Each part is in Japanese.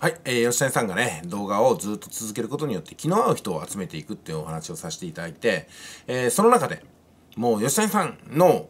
はい、えー、吉谷さんがね、動画をずっと続けることによって気の合う人を集めていくっていうお話をさせていただいて、えー、その中で、もう吉谷さんの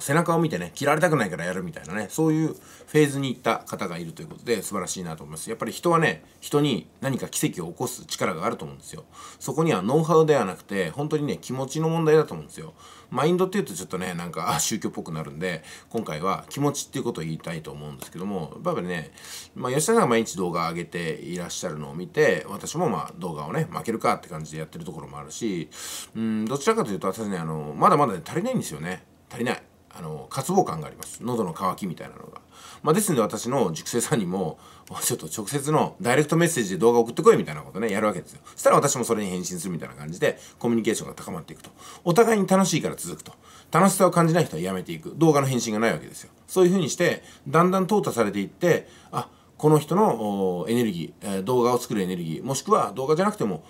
背中を見てね切られたくないからやるみたいなねそういうフェーズに行った方がいるということで素晴らしいなと思いますやっぱり人はね人に何か奇跡を起こす力があると思うんですよそこにはノウハウではなくて本当にね気持ちの問題だと思うんですよマインドっていうとちょっとねなんか宗教っぽくなるんで今回は気持ちっていうことを言いたいと思うんですけどもやっぱりね、まあ、吉田さんが毎日動画上げていらっしゃるのを見て私もまあ動画をね負けるかって感じでやってるところもあるしうんどちらかというと私ねあのまだまだ、ね、足りないんですよね足りないあの渇望感があります喉の渇きみたいなのが、まあ、ですので私の熟成さんにも ちょっと直接のダイレクトメッセージで動画送ってこいみたいなことねやるわけですよそしたら私もそれに返信するみたいな感じでコミュニケーションが高まっていくとお互いに楽しいから続くと楽しさを感じない人はやめていく動画の返信がないわけですよそういうふうにしてだんだん淘汰されていってあこの人のエネルギー、え動画を作るエネルギーもしくは動画じゃなくても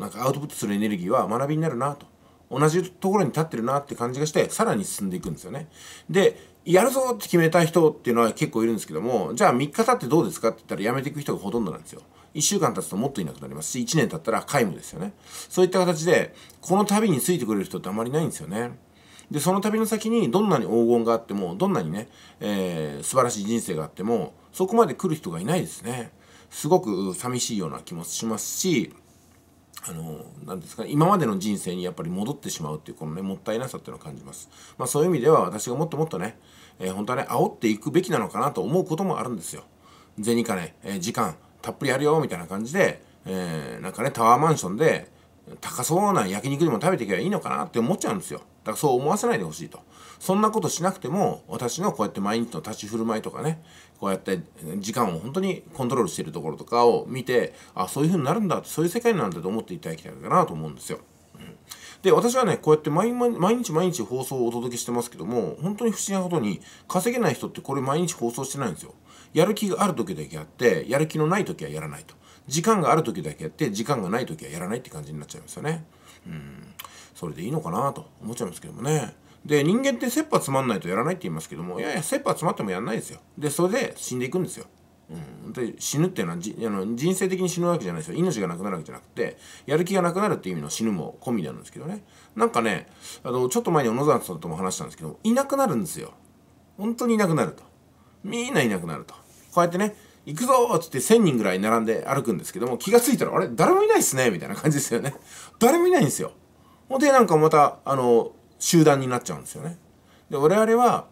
なんかアウトプットするエネルギーは学びになるなと同じところに立ってるなって感じがして、さらに進んでいくんですよね。で、やるぞって決めた人っていうのは結構いるんですけども、じゃあ3日経ってどうですかって言ったらやめていく人がほとんどなんですよ。1週間経つともっといなくなりますし、1年経ったら皆無ですよね。そういった形で、この旅についてくれる人ってあまりないんですよね。で、その旅の先にどんなに黄金があっても、どんなにね、えー、素晴らしい人生があっても、そこまで来る人がいないですね。すごく寂しいような気もしますし、あの何ですか今までの人生にやっぱり戻ってしまうっていうこのねもったいなさっていうのを感じます、まあ、そういう意味では私がもっともっとね、えー、本当はね煽っていくべきなのかなと思うこともあるんですよ銭金、ね、えー、時間たっぷりあるよみたいな感じで、えー、なんかねタワーマンションで高そうな焼肉でも食べていけばいいのかなって思っちゃうんですよだからそう思わせないでほしいとそんなことしなくても私のこうやって毎日の立ち振る舞いとかねこうやって時間を本当にコントロールしているところとかを見てあそういう風になるんだそういう世界なんだと思っていただきたいかなと思うんですよ。で、私はね、こうやって毎日毎日放送をお届けしてますけども、本当に不思議なことに、稼げない人ってこれ毎日放送してないんですよ。やる気がある時だけやって、やる気のない時はやらないと。時間がある時だけやって、時間がない時はやらないって感じになっちゃいますよね。うん。それでいいのかなと思っちゃいますけどもね。で人間って切羽詰まんないとやらないって言いますけどもいやいや切羽詰まってもやんないですよでそれで死んでいくんですよ、うん、で死ぬっていうのはじあの人生的に死ぬわけじゃないですよ命がなくなるわけじゃなくてやる気がなくなるっていう意味の死ぬも込みなんですけどねなんかねあのちょっと前に小野沢さんとも話したんですけどいなくなるんですよ本当にいなくなるとみんないなくなるとこうやってね行くぞっつって1000人ぐらい並んで歩くんですけども気がついたらあれ誰もいないっすねみたいな感じですよね誰もいないんですよほんでなんかまたあの集団になっちゃうんですよね。で、我々は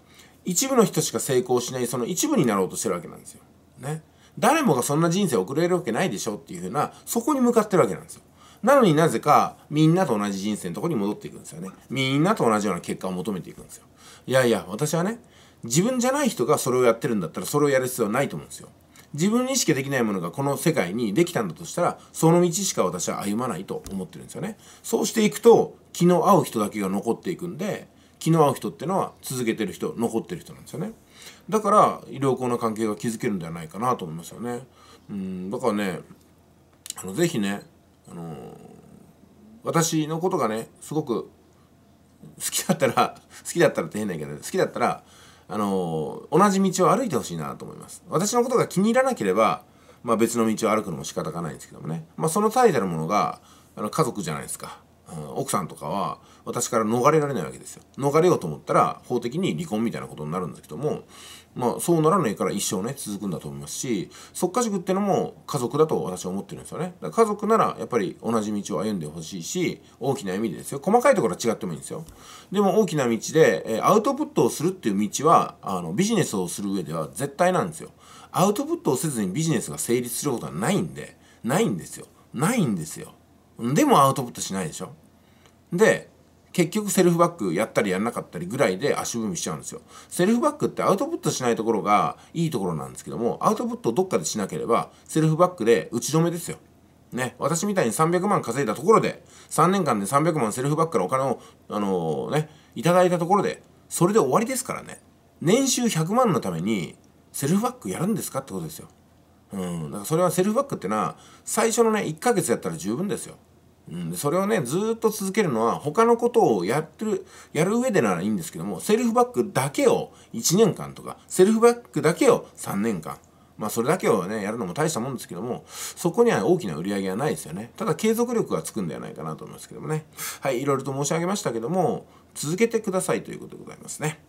一部の人しか成功しない、その一部になろうとしてるわけなんですよ。ね。誰もがそんな人生を送れるわけないでしょっていうふうな、そこに向かってるわけなんですよ。なのになぜかみんなと同じ人生のとこに戻っていくんですよね。みんなと同じような結果を求めていくんですよ。いやいや、私はね、自分じゃない人がそれをやってるんだったらそれをやる必要はないと思うんですよ。自分にしかできないものがこの世界にできたんだとしたら、その道しか私は歩まないと思ってるんですよね。そうしていくと、気の合う人だけが残っていくんで気の合う人ってのは続けてる人残ってる人なんですよねだから良好な関係が築けるんではないかなと思いますよねうんだからねあのぜひねあのー、私のことがねすごく好きだったら 好きだったらって変な言い方で好きだったらあのー、同じ道を歩いてほしいなと思います私のことが気に入らなければまあ、別の道を歩くのも仕方がないんですけどもね、まあ、その最たるものがあの家族じゃないですかうん、奥さんとかは私から逃れられないわけですよ逃れようと思ったら法的に離婚みたいなことになるんだけどもまあそうならないから一生ね続くんだと思いますし即家塾ってのも家族だと私は思ってるんですよねだから家族ならやっぱり同じ道を歩んでほしいし大きな意味でですよ細かいところは違ってもいいんですよでも大きな道でアウトプットをするっていう道はあのビジネスをする上では絶対なんですよアウトプットをせずにビジネスが成立することはないんでないんですよないんですよでもアウトプットしないでしょで結局セルフバックやったりやんなかったりぐらいで足踏みしちゃうんですよセルフバックってアウトプットしないところがいいところなんですけどもアウトプットをどっかでしなければセルフバックで打ち止めですよね、私みたいに300万稼いだところで、3年間で300万セルフバックからお金を、あのー、ね、いただいたところで、それで終わりですからね。年収100万のために、セルフバックやるんですかってことですよ。うん。だからそれはセルフバックってのは、最初のね、1ヶ月やったら十分ですよ。うん、それをねずっと続けるのは他のことをやってるやる上でならいいんですけどもセルフバックだけを1年間とかセルフバックだけを3年間まあそれだけをねやるのも大したもんですけどもそこには大きな売り上げはないですよねただ継続力がつくんではないかなと思いますけどもねはいいろいろと申し上げましたけども続けてくださいということでございますね。